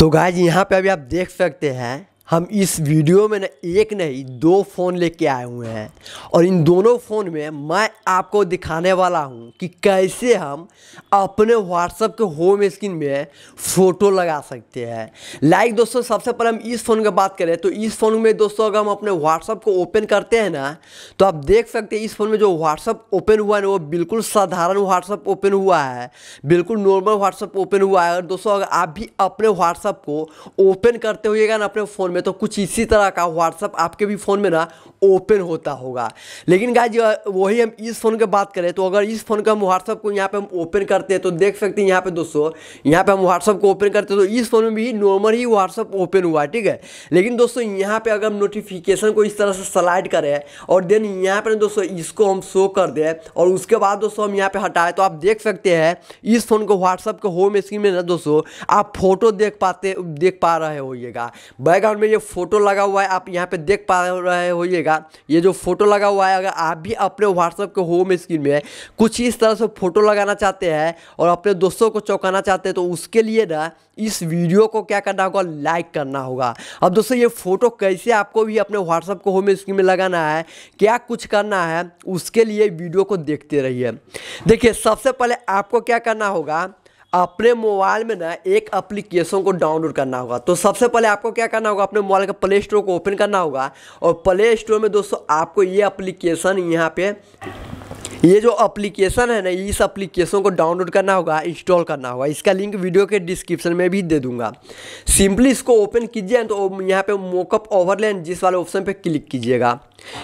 तो गाय जी यहाँ पे अभी आप देख सकते हैं हम इस वीडियो में न एक नहीं दो फ़ोन लेके आए हुए हैं और इन दोनों फ़ोन में मैं आपको दिखाने वाला हूँ कि कैसे हम अपने व्हाट्सएप के होम स्क्रीन में फ़ोटो लगा सकते हैं लाइक दोस्तों सबसे पहले हम इस फ़ोन की बात करें तो इस फ़ोन में दोस्तों अगर हम अपने व्हाट्सएप को ओपन करते हैं ना तो आप देख सकते हैं इस फ़ोन में जो व्हाट्सअप ओपन हुआ है ना वो बिल्कुल साधारण व्हाट्सअप ओपन हुआ है बिल्कुल नॉर्मल व्हाट्सअप ओपन हुआ है और दोस्तों अगर आप भी अपने व्हाट्सअप को ओपन करते हुएगा ना अपने फ़ोन में में तो कुछ इसी तरह का व्हाट्सअप आपके भी फ़ोन में ना ओपन होता होगा लेकिन गाय वही हम इस फ़ोन की बात करें तो अगर इस फ़ोन का हम व्हाट्सअप को यहाँ पे हम ओपन करते हैं तो देख सकते हैं यहाँ पे दोस्तों यहाँ पे हम व्हाट्सअप को ओपन करते हैं तो इस फ़ोन में भी नॉर्मल ही व्हाट्सअप ओपन हुआ ठीक है लेकिन दोस्तों यहाँ पे अगर हम नोटिफिकेशन को इस तरह से सलाइड करें और देन यहाँ पर दोस्तों इसको हम शो कर दें और उसके बाद दोस्तों हम यहाँ पर हटाएं तो आप देख सकते हैं इस फ़ोन को व्हाट्सअप के होम स्क्रीन में ना दोस्तों आप फोटो देख पाते देख पा रहे होइएगा बैकग्राउंड में ये फोटो लगा हुआ है आप यहाँ पे देख पा रहे होइएगा ये जो फोटो लगा हुआ है अगर आप भी अपने व्हाट्सअप के होम स्क्रीन में कुछ इस तरह से फोटो लगाना चाहते हैं और अपने दोस्तों को चौंकाना चाहते हैं तो उसके लिए ना इस वीडियो को क्या करना होगा लाइक करना होगा अब दोस्तों ये फोटो कैसे आपको भी अपने व्हाट्सअप को होम स्क्रीन में लगाना है क्या कुछ करना है उसके लिए वीडियो को देखते रहिए देखिए सबसे पहले आपको क्या करना होगा अपने मोबाइल में ना एक एप्लीकेशन को डाउनलोड करना होगा तो सबसे पहले आपको क्या करना होगा अपने मोबाइल का प्ले स्टोर को ओपन करना होगा और प्ले स्टोर में दोस्तों आपको ये एप्लीकेशन यहाँ पे ये जो एप्लीकेशन है ना इस एप्लीकेशन को डाउनलोड करना होगा इंस्टॉल करना होगा इसका लिंक वीडियो के डिस्क्रिप्शन में भी दे दूंगा सिंपली इसको ओपन कीजिए तो यहाँ पे मोकअप ओवरलैंड जिस वाले ऑप्शन पे क्लिक कीजिएगा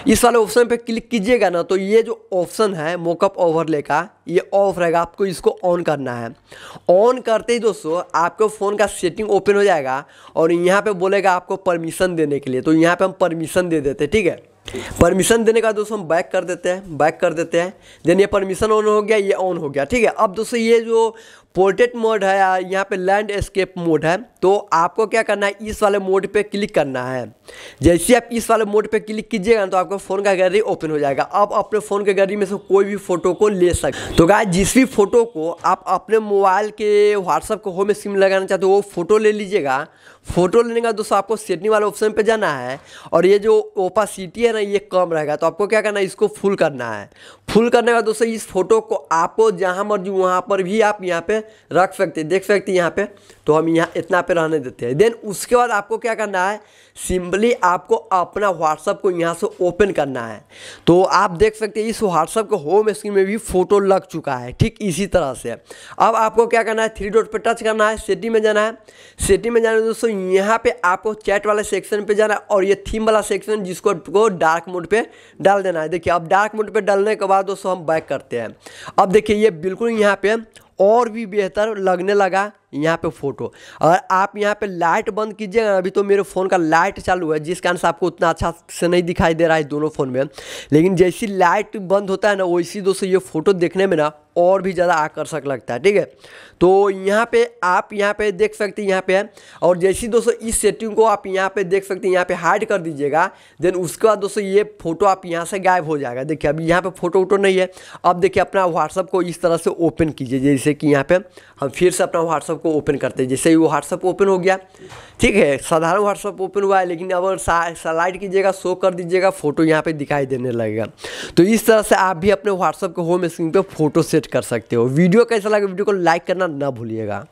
इस वाले ऑप्शन पे क्लिक कीजिएगा ना तो ये जो ऑप्शन है मोकअप ओवरले का ये ऑफ रहेगा आपको इसको ऑन करना है ऑन करते ही दोस्तों आपके फ़ोन का सेटिंग ओपन हो जाएगा और यहाँ पे बोलेगा आपको परमिशन देने के लिए तो यहाँ पे हम परमिशन दे देते हैं ठीक है परमिशन देने का दोस्तों हम बैक कर देते हैं बैक कर देते हैं देन ये परमिशन ऑन हो गया ये ऑन हो गया ठीक है अब दोस्तों ये जो पोर्ट्रेट मोड है यहाँ पे लैंडस्केप मोड है तो आपको क्या करना है इस वाले मोड पे क्लिक करना है जैसे आप इस वाले मोड पे क्लिक कीजिएगा तो आपका फ़ोन का गैलरी ओपन हो जाएगा आप अपने फ़ोन के गैलरी में से कोई भी फ़ोटो को ले सकते तो क्या जिस भी फ़ोटो को आप अपने मोबाइल के व्हाट्सअप को होम सिम लगाना चाहते हो वो फ़ोटो ले लीजिएगा फ़ोटो लेने का दोस्तों आपको सेटिंग वाले ऑप्शन पे जाना है और ये जो ओपासिटी है ना ये कम रहेगा तो आपको क्या करना है इसको फुल करना है फुल करने का दोस्तों इस फोटो को आपको जहाँ मर्जी वहाँ पर भी आप यहाँ पे रख सकते देख सकते यहाँ पे तो हम यहाँ इतना पे रहने देते हैं देन उसके बाद आपको क्या करना है सिंपली आपको अपना व्हाट्सअप को यहाँ से ओपन करना है तो आप देख सकते हैं इस व्हाट्सअप के होम स्क्रीन में भी फोटो लग चुका है ठीक इसी तरह से अब आपको क्या करना है थ्री डॉट पर टच करना है सिटी में जाना है सिटी में जाना है दोस्तों यहाँ पे आपको चैट वाले सेक्शन पे जाना है और ये थीम वाला सेक्शन जिसको को डार्क मोड पर डाल देना है देखिए अब डार्क मोड पर डालने के बाद दोस्तों हम बैक करते हैं अब देखिए ये बिल्कुल यहाँ पे और भी बेहतर लगने लगा यहाँ पे फोटो अगर आप यहाँ पे लाइट बंद कीजिएगा अभी तो मेरे फ़ोन का लाइट चालू है जिस कारण से आपको उतना अच्छा से नहीं दिखाई दे रहा है दोनों फ़ोन में लेकिन जैसी लाइट बंद होता है ना वैसी दोस्तों ये फ़ोटो देखने में ना और भी ज़्यादा आकर्षक लगता है ठीक है तो यहाँ पे आप यहाँ पे देख सकते हैं यहाँ पे और जैसी दोस्तों इस सेटिंग को आप यहाँ पे देख सकते हैं यहाँ पे हाइड कर दीजिएगा देन उसके बाद दोस्तों ये फोटो आप यहाँ से गायब हो जाएगा देखिए अभी यहाँ पे फोटो वोटो नहीं है अब देखिए अपना व्हाट्सअप को इस तरह से ओपन कीजिए जैसे कि यहाँ पर हम फिर से अपना व्हाट्सअप व्हाट्सअप को ओपन करते हैं जैसे ही वो व्हाट्सअप ओपन हो गया ठीक है साधारण व्हाट्सअप ओपन हुआ है लेकिन अगर स्लाइड कीजिएगा शो कर दीजिएगा फोटो यहाँ पे दिखाई देने लगेगा तो इस तरह से आप भी अपने व्हाट्सअप के होम स्क्रीन पे फोटो सेट कर सकते हो वीडियो कैसा लगा वीडियो को लाइक करना ना भूलिएगा